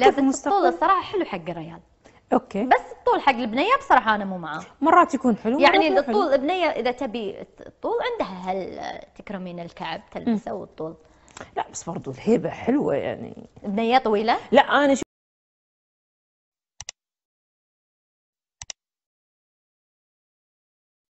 بس الطول الصراحه حلو حق الريال اوكي بس الطول حق البنيه بصراحه انا مو معاه مرات يكون حلو يعني الطول البنيه اذا تبي الطول عندها هل تكرمين الكعب تلبسه والطول لا بس برضو الهيبه حلوه يعني بنيه طويله لا انا